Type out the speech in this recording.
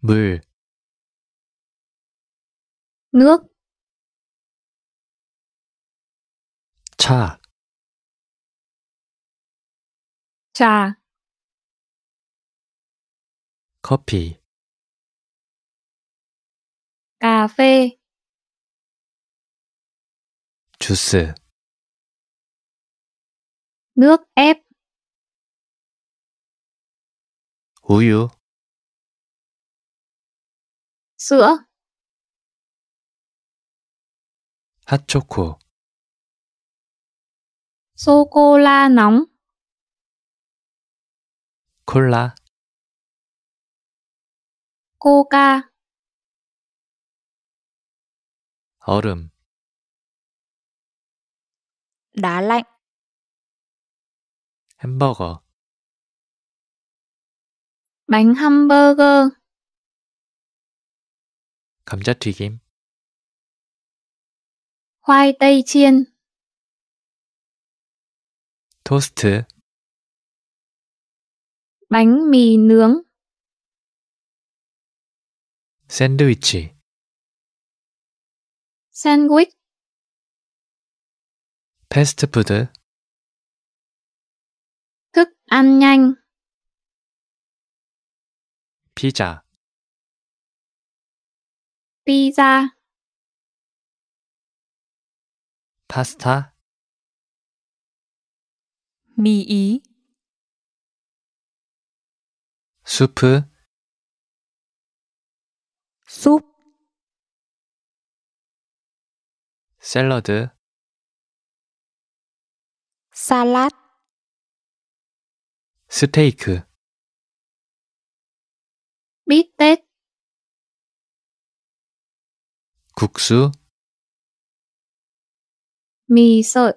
물 nước 차 trà 커피 cà phê 주스 nước ép uyu sữa 핫초코 sô cô la nóng cola, coca 얼음 đá lạnh 햄버거 bánh hamburger 감자튀김 khoai tây chiên 토스트 bánh mì nướng 샌드위치 sandwich 패스트푸드 thức ăn nhanh pizza 피자 파스타 미이 수프 솝 샐러드 살랏 스테이크 삐떼 국수 미소